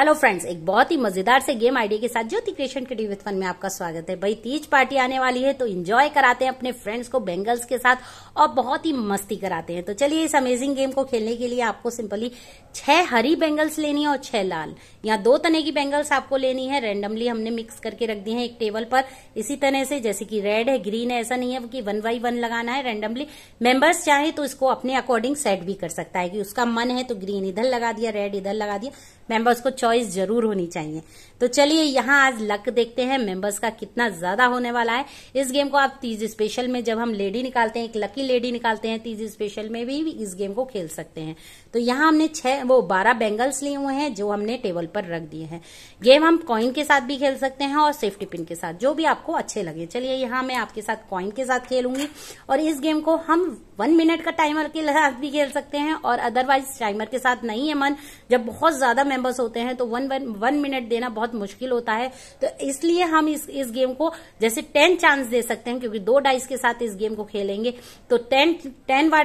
hello friends एक बहुत ही मजेदार से गेम आइडिया के साथ ज्योति क्रिएशन के विथ वन में आपका स्वागत है भाई तीज पार्टी आने वाली है तो एंजॉय कराते हैं अपने फ्रेंड्स को बेंगल्स के साथ और बहुत ही मस्ती कराते हैं तो चलिए इस अमेजिंग गेम को खेलने के लिए आपको सिंपली छह हरी बेंगल्स लेनी है और छह लाल यहाँ दो तने की बेंगल्स आपको लेनी है रेंडमली हमने मिक्स करके रख दी है एक टेबल पर इसी तरह से जैसे कि रेड है ग्रीन है ऐसा नहीं है कि वन बाई वन लगाना है रेंडमली मेंबर्स चाहे तो इसको अपने अकॉर्डिंग सेट भी कर सकता है कि उसका मन है तो ग्रीन इधर लगा दिया रेड इधर लगा दिया मेंबर्स को चॉइस जरूर होनी चाहिए तो चलिए यहाँ आज लक देखते हैं मेंबर्स का कितना ज्यादा होने वाला है इस गेम को आप तीज स्पेशल में जब हम लेडी निकालते हैं एक लकी लेडी निकालते हैं तीज स्पेशल में भी इस गेम को खेल सकते हैं तो यहाँ हमने छह वो बारह बैंगल्स लिए हुए हैं जो हमने टेबल पर रख दिए हैं गेम हम कॉइन के साथ भी खेल सकते हैं और सेफ्टी पिन के साथ जो भी आपको अच्छे लगे चलिए यहाँ मैं आपके साथ कॉइन के साथ खेलूंगी और इस गेम को हम वन मिनट का टाइमर के साथ भी खेल सकते हैं और अदरवाइज टाइमर के साथ नहीं है मन जब बहुत ज्यादा मेंबर्स होते हैं तो वन वन वन मिनट देना बहुत मुश्किल होता है तो इसलिए हम इस इस गेम को जैसे टेन चांस दे सकते हैं क्योंकि दो डाइस के साथ इस गेम को खेलेंगे तो टेन टेन बार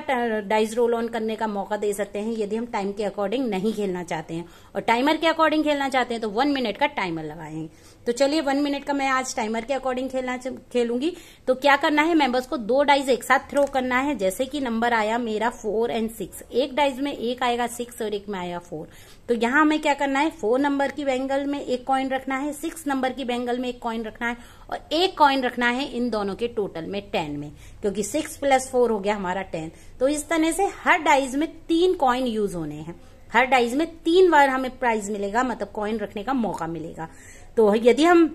डाइस रोल ऑन करने का मौका दे सकते हैं यदि हम टाइम के अकॉर्डिंग नहीं खेलना चाहते हैं और टाइमर के अकॉर्डिंग खेलना चाहते हैं तो वन मिनट का टाइमर लगाएंगे तो चलिए वन मिनट का मैं आज टाइमर के अकॉर्डिंग खेलना खेलूंगी तो क्या करना है मेंबर्स को दो डाइज एक साथ थ्रो करना है जैसे कि नंबर आया मेरा फोर एंड सिक्स एक डाइज में एक आएगा सिक्स और एक में आया फोर तो यहां हमें क्या करना है फोर नंबर की बैंगल में एक कॉइन रखना है सिक्स नंबर की बैंगल में एक कॉइन रखना है और एक कॉइन रखना है इन दोनों के टोटल में टेन में क्योंकि सिक्स प्लस फोर हो गया हमारा टेन तो इस तरह से हर डाइज में तीन कॉइन यूज होने हैं हर डाइज में तीन बार हमें प्राइज मिलेगा मतलब कॉइन रखने का मौका मिलेगा तो यदि हम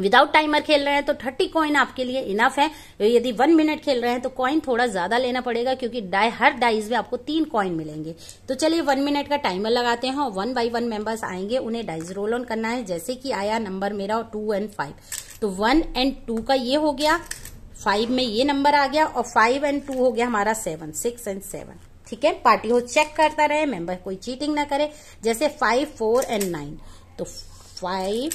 विदाउट टाइमर खेल रहे हैं तो थर्टी कॉइन आपके लिए इनफ है यदि वन मिनट खेल रहे हैं तो कॉइन थोड़ा ज्यादा लेना पड़ेगा क्योंकि डाई हर डाइज में आपको तीन कॉइन मिलेंगे तो चलिए वन मिनट का टाइमर लगाते हैं वन बाई वन मेंबर्स आएंगे उन्हें डाइज रोल ऑन करना है जैसे कि आया नंबर मेरा टू एंड फाइव तो वन एंड टू का ये हो गया फाइव में ये नंबर आ गया और फाइव एंड टू हो गया हमारा सेवन सिक्स एंड सेवन ठीक है पार्टी हो चेक करता रहे मेंबर कोई चीटिंग ना करे जैसे फाइव फोर एंड नाइन तो फाइव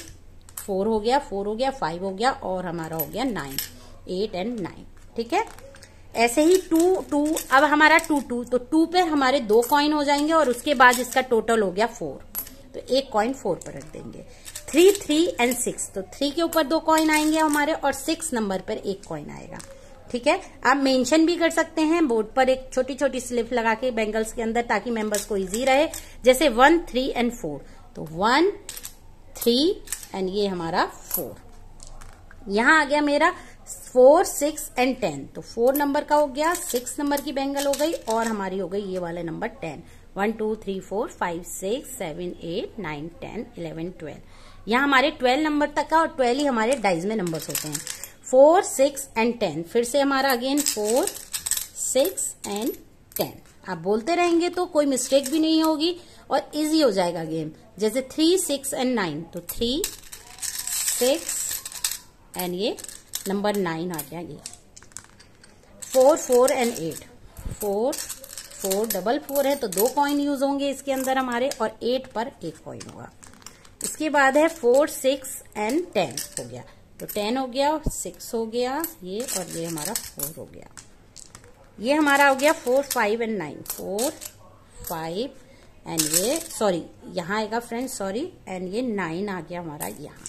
फोर हो गया फोर हो गया फाइव हो गया और हमारा हो गया नाइन एट एंड नाइन ठीक है ऐसे ही टू टू अब हमारा टू टू तो टू पे हमारे दो कॉइन हो जाएंगे और उसके बाद इसका टोटल हो गया फोर तो एक कॉइन फोर पर रख देंगे थ्री थ्री एंड सिक्स तो थ्री के ऊपर दो कॉइन आएंगे हमारे और सिक्स नंबर पर एक कॉइन आएगा ठीक है आप मेंशन भी कर सकते हैं बोर्ड पर एक छोटी छोटी स्लिप लगा के बैंगल्स के अंदर ताकि मेंबर्स को इजी रहे जैसे वन थ्री एंड फोर तो वन थ्री एंड ये हमारा फोर यहां आ गया मेरा फोर सिक्स एंड टेन तो फोर नंबर का हो गया सिक्स नंबर की बैंगल हो गई और हमारी हो गई ये वाला number ten one two three four five six seven eight nine ten eleven twelve यहाँ हमारे ट्वेल्व नंबर तक का और ट्वेल्व ही हमारे डाइज में नंबर्स होते हैं फोर सिक्स एंड टेन फिर से हमारा again four six and ten आप बोलते रहेंगे तो कोई मिस्टेक भी नहीं होगी और इजी हो जाएगा गेम जैसे थ्री सिक्स एंड नाइन तो थ्री सिक्स एंड ये नंबर नाइन आ गया ये four four and eight four four double four है तो दो कॉइन यूज होंगे इसके अंदर हमारे और एट पर एक कॉइन होगा इसके बाद है फोर सिक्स एंड टेन हो गया तो टेन हो गया सिक्स हो गया ये और ये हमारा फोर हो गया ये हमारा हो गया four five and nine four five and ये सॉरी यहाँ आएगा फ्रेंड सॉरी एंड ये नाइन आ गया हमारा यहाँ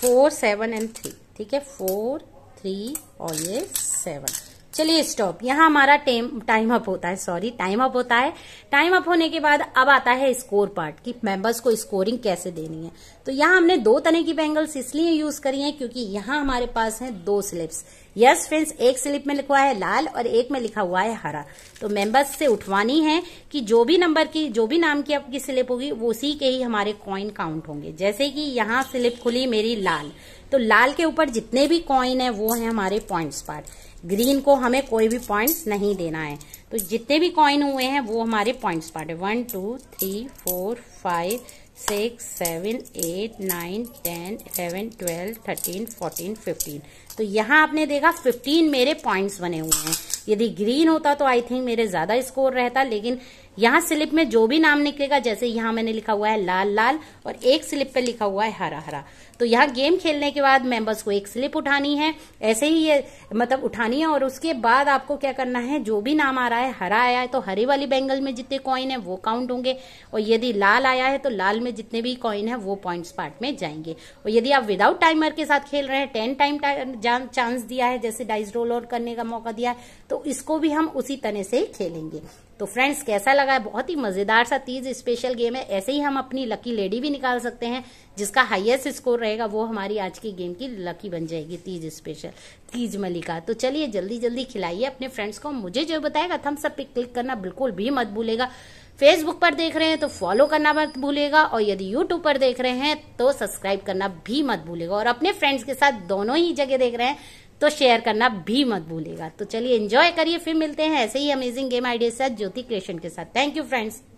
फोर सेवन एंड थ्री ठीक है फोर थ्री और ये सेवन चलिए स्टॉप यहाँ हमारा टाइम अप होता है सॉरी टाइम अप होता है टाइम अप होने के बाद अब आता है स्कोर पार्ट कि मेंबर्स को स्कोरिंग कैसे देनी है तो यहाँ हमने दो तरह की बैंगल्स इसलिए यूज करी है क्योंकि यहाँ हमारे पास है दो स्लिप्स यस फ्रेंड्स एक स्लिप में लिखा है लाल और एक में लिखा हुआ है हरा तो मेंबर्स से उठवानी है कि जो भी नंबर की जो भी नाम की आपकी स्लिप होगी वो उसी के ही हमारे कॉइन काउंट होंगे जैसे कि यहाँ स्लिप खुली मेरी लाल तो लाल के ऊपर जितने भी कॉइन है वो है हमारे पॉइंट्स पार्ट ग्रीन को हमें कोई भी पॉइंट्स नहीं देना है तो जितने भी कॉइन हुए हैं वो हमारे पॉइंट्स पार्ट है one two three four five six seven eight nine ten eleven twelve thirteen fourteen fifteen तो यहाँ आपने देखा फिफ्टीन मेरे पॉइंट्स बने हुए हैं यदि ग्रीन होता तो आई थिंक मेरे ज्यादा स्कोर रहता लेकिन यहाँ स्लिप में जो भी नाम निकलेगा जैसे यहाँ मैंने लिखा हुआ है लाल लाल और एक स्लिप पे लिखा हुआ है हरा हरा तो यहाँ गेम खेलने के बाद मेंबर्स को एक स्लिप उठानी है ऐसे ही ये मतलब उठानी है और उसके बाद आपको क्या करना है जो भी नाम आ रहा है हरा आया है तो हरे वाली बैंगल में जितने कॉइन है वो काउंट होंगे और यदि लाल आया है तो लाल में जितने भी कॉइन है वो पॉइंट्स पार्ट में जाएंगे और यदि आप विदाउट टाइमर के साथ खेल रहे हैं टेन टाइम चांस दिया है जैसे डाइस रोल आउट करने का मौका दिया है तो इसको भी हम उसी तरह से ही खेलेंगे तो फ्रेंड्स कैसा लगा है बहुत ही मजेदार सा तीज स्पेशल गेम है ऐसे ही हम अपनी लकी लेडी भी निकाल सकते हैं जिसका हाईएस्ट स्कोर रहेगा वो हमारी आज की गेम की लकी बन जाएगी तीज स्पेशल तीज मलिका तो चलिए जल्दी जल्दी खिलाइए अपने फ्रेंड्स को मुझे जो बताएगा थम्स अप पे क्लिक करना बिल्कुल भी मत भूलेगा फेसबुक पर देख रहे हैं तो फॉलो करना मत भूलेगा और यदि यूट्यूब पर देख रहे हैं तो सब्सक्राइब करना भी मत भूलेगा और अपने फ्रेंड्स के साथ दोनों ही जगह देख रहे हैं तो शेयर करना भी मत भूलेगा तो चलिए एंजॉय करिए फिर मिलते हैं ऐसे ही अमेजिंग गेम आइडिया साथ ज्योति क्रिएशन के साथ थैंक यू फ्रेंड्स